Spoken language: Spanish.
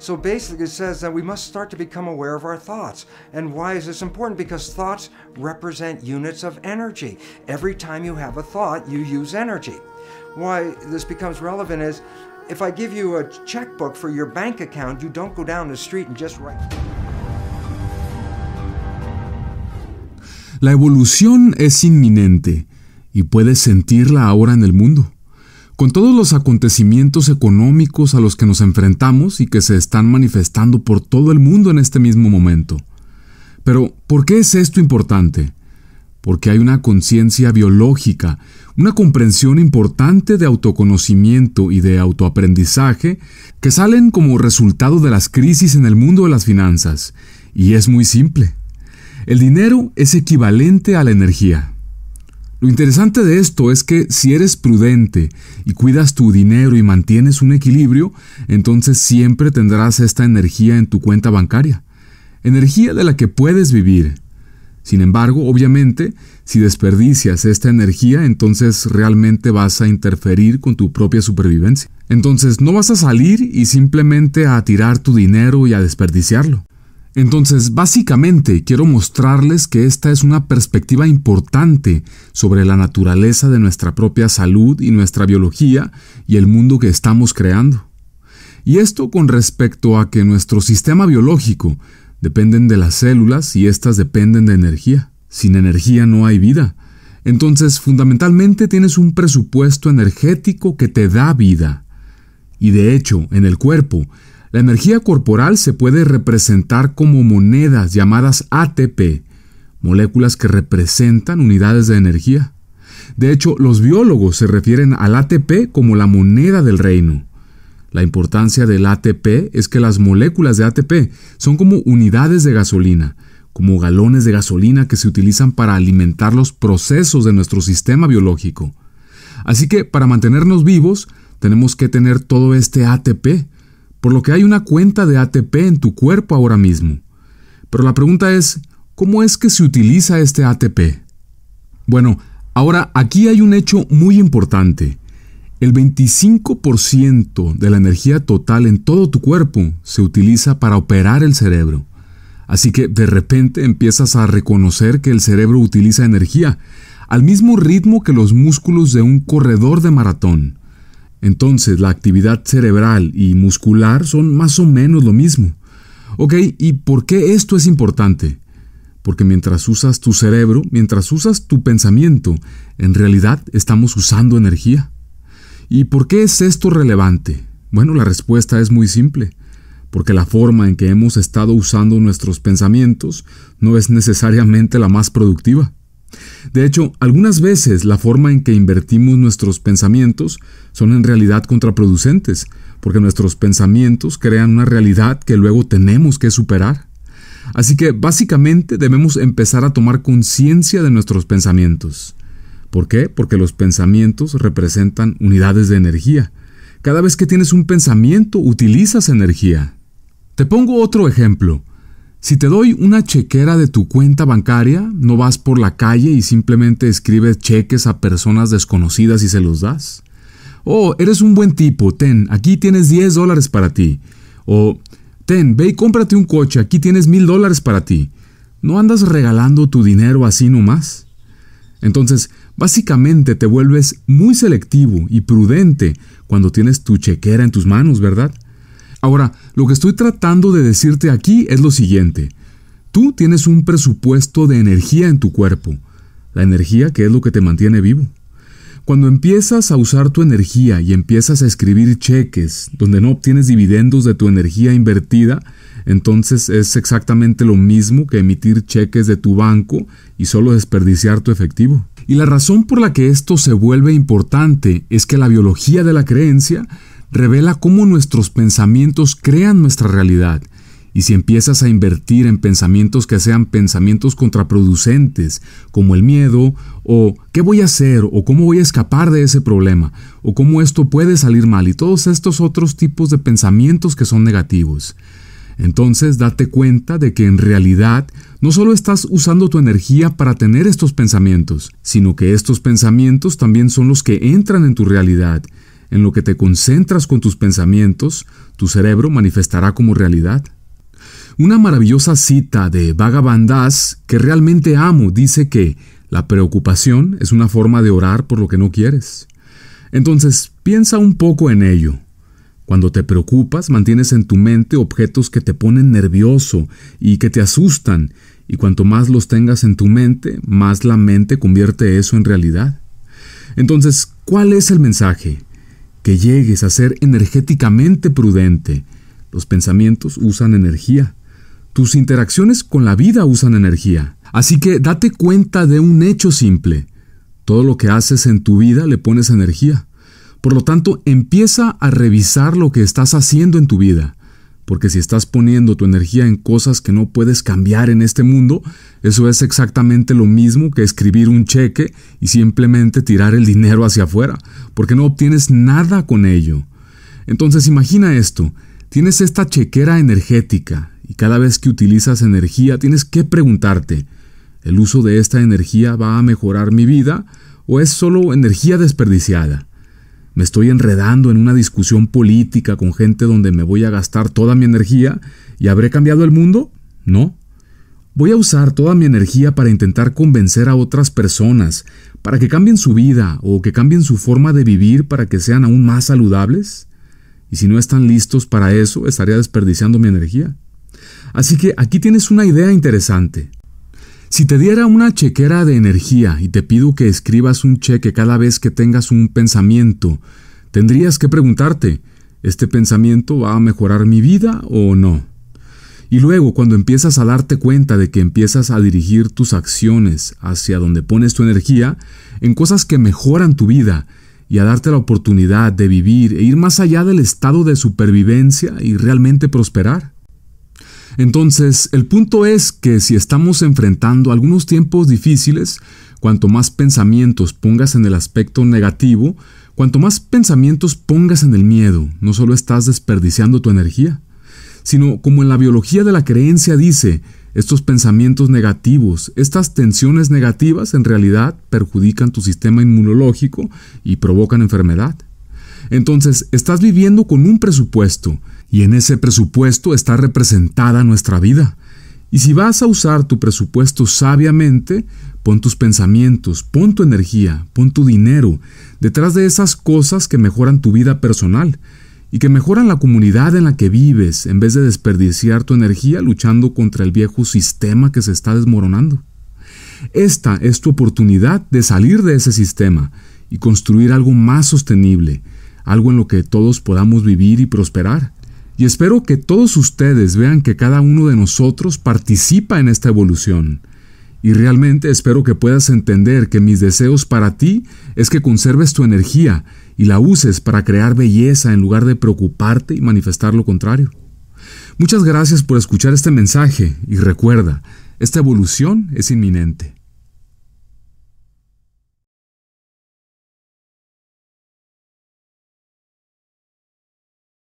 So basically, it says that we must start to become aware of our thoughts. And why is this important? Because thoughts represent units of energy. Every time you have a thought, you use energy. Why this becomes relevant is if I give you a checkbook for your bank account, you don't go down the street and just write. La evolución es inminente y puedes sentirla ahora en el mundo. Con todos los acontecimientos económicos a los que nos enfrentamos y que se están manifestando por todo el mundo en este mismo momento. Pero, ¿por qué es esto importante? Porque hay una conciencia biológica, una comprensión importante de autoconocimiento y de autoaprendizaje que salen como resultado de las crisis en el mundo de las finanzas. Y es muy simple. El dinero es equivalente a la energía. Lo interesante de esto es que si eres prudente y cuidas tu dinero y mantienes un equilibrio, entonces siempre tendrás esta energía en tu cuenta bancaria. Energía de la que puedes vivir. Sin embargo, obviamente, si desperdicias esta energía, entonces realmente vas a interferir con tu propia supervivencia. Entonces no vas a salir y simplemente a tirar tu dinero y a desperdiciarlo. Entonces, básicamente quiero mostrarles que esta es una perspectiva importante sobre la naturaleza de nuestra propia salud y nuestra biología y el mundo que estamos creando. Y esto con respecto a que nuestro sistema biológico dependen de las células y éstas dependen de energía. Sin energía no hay vida. Entonces, fundamentalmente tienes un presupuesto energético que te da vida. Y de hecho, en el cuerpo la energía corporal se puede representar como monedas llamadas ATP, moléculas que representan unidades de energía. De hecho, los biólogos se refieren al ATP como la moneda del reino. La importancia del ATP es que las moléculas de ATP son como unidades de gasolina, como galones de gasolina que se utilizan para alimentar los procesos de nuestro sistema biológico. Así que para mantenernos vivos tenemos que tener todo este ATP, por lo que hay una cuenta de ATP en tu cuerpo ahora mismo. Pero la pregunta es, ¿cómo es que se utiliza este ATP? Bueno, ahora aquí hay un hecho muy importante. El 25% de la energía total en todo tu cuerpo se utiliza para operar el cerebro. Así que de repente empiezas a reconocer que el cerebro utiliza energía, al mismo ritmo que los músculos de un corredor de maratón. Entonces, la actividad cerebral y muscular son más o menos lo mismo. Ok, ¿y por qué esto es importante? Porque mientras usas tu cerebro, mientras usas tu pensamiento, en realidad estamos usando energía. ¿Y por qué es esto relevante? Bueno, la respuesta es muy simple. Porque la forma en que hemos estado usando nuestros pensamientos no es necesariamente la más productiva. De hecho, algunas veces la forma en que invertimos nuestros pensamientos son en realidad contraproducentes, porque nuestros pensamientos crean una realidad que luego tenemos que superar. Así que básicamente debemos empezar a tomar conciencia de nuestros pensamientos. ¿Por qué? Porque los pensamientos representan unidades de energía. Cada vez que tienes un pensamiento utilizas energía. Te pongo otro ejemplo. Si te doy una chequera de tu cuenta bancaria, ¿no vas por la calle y simplemente escribes cheques a personas desconocidas y se los das? Oh, eres un buen tipo, ten, aquí tienes 10 dólares para ti. O, ten, ve y cómprate un coche, aquí tienes mil dólares para ti. ¿No andas regalando tu dinero así nomás? Entonces, básicamente te vuelves muy selectivo y prudente cuando tienes tu chequera en tus manos, ¿verdad? Ahora, lo que estoy tratando de decirte aquí es lo siguiente. Tú tienes un presupuesto de energía en tu cuerpo, la energía que es lo que te mantiene vivo. Cuando empiezas a usar tu energía y empiezas a escribir cheques donde no obtienes dividendos de tu energía invertida, entonces es exactamente lo mismo que emitir cheques de tu banco y solo desperdiciar tu efectivo. Y la razón por la que esto se vuelve importante es que la biología de la creencia revela cómo nuestros pensamientos crean nuestra realidad. Y si empiezas a invertir en pensamientos que sean pensamientos contraproducentes, como el miedo, o qué voy a hacer, o cómo voy a escapar de ese problema, o cómo esto puede salir mal, y todos estos otros tipos de pensamientos que son negativos. Entonces date cuenta de que en realidad no solo estás usando tu energía para tener estos pensamientos, sino que estos pensamientos también son los que entran en tu realidad en lo que te concentras con tus pensamientos, tu cerebro manifestará como realidad. Una maravillosa cita de Bhagavan que realmente amo, dice que la preocupación es una forma de orar por lo que no quieres. Entonces, piensa un poco en ello. Cuando te preocupas, mantienes en tu mente objetos que te ponen nervioso y que te asustan, y cuanto más los tengas en tu mente, más la mente convierte eso en realidad. Entonces, ¿cuál es el mensaje? que llegues a ser energéticamente prudente. Los pensamientos usan energía. Tus interacciones con la vida usan energía. Así que date cuenta de un hecho simple. Todo lo que haces en tu vida le pones energía. Por lo tanto, empieza a revisar lo que estás haciendo en tu vida porque si estás poniendo tu energía en cosas que no puedes cambiar en este mundo, eso es exactamente lo mismo que escribir un cheque y simplemente tirar el dinero hacia afuera, porque no obtienes nada con ello. Entonces imagina esto, tienes esta chequera energética y cada vez que utilizas energía tienes que preguntarte, ¿el uso de esta energía va a mejorar mi vida o es solo energía desperdiciada? me estoy enredando en una discusión política con gente donde me voy a gastar toda mi energía y habré cambiado el mundo? No. Voy a usar toda mi energía para intentar convencer a otras personas, para que cambien su vida o que cambien su forma de vivir para que sean aún más saludables. Y si no están listos para eso, estaría desperdiciando mi energía. Así que aquí tienes una idea interesante. Si te diera una chequera de energía y te pido que escribas un cheque cada vez que tengas un pensamiento, tendrías que preguntarte, ¿este pensamiento va a mejorar mi vida o no? Y luego, cuando empiezas a darte cuenta de que empiezas a dirigir tus acciones hacia donde pones tu energía, en cosas que mejoran tu vida, y a darte la oportunidad de vivir e ir más allá del estado de supervivencia y realmente prosperar, entonces, el punto es que si estamos enfrentando algunos tiempos difíciles, cuanto más pensamientos pongas en el aspecto negativo, cuanto más pensamientos pongas en el miedo, no solo estás desperdiciando tu energía, sino como en la biología de la creencia dice, estos pensamientos negativos, estas tensiones negativas en realidad perjudican tu sistema inmunológico y provocan enfermedad. Entonces, estás viviendo con un presupuesto y en ese presupuesto está representada nuestra vida. Y si vas a usar tu presupuesto sabiamente, pon tus pensamientos, pon tu energía, pon tu dinero detrás de esas cosas que mejoran tu vida personal y que mejoran la comunidad en la que vives en vez de desperdiciar tu energía luchando contra el viejo sistema que se está desmoronando. Esta es tu oportunidad de salir de ese sistema y construir algo más sostenible, algo en lo que todos podamos vivir y prosperar. Y espero que todos ustedes vean que cada uno de nosotros participa en esta evolución. Y realmente espero que puedas entender que mis deseos para ti es que conserves tu energía y la uses para crear belleza en lugar de preocuparte y manifestar lo contrario. Muchas gracias por escuchar este mensaje y recuerda, esta evolución es inminente.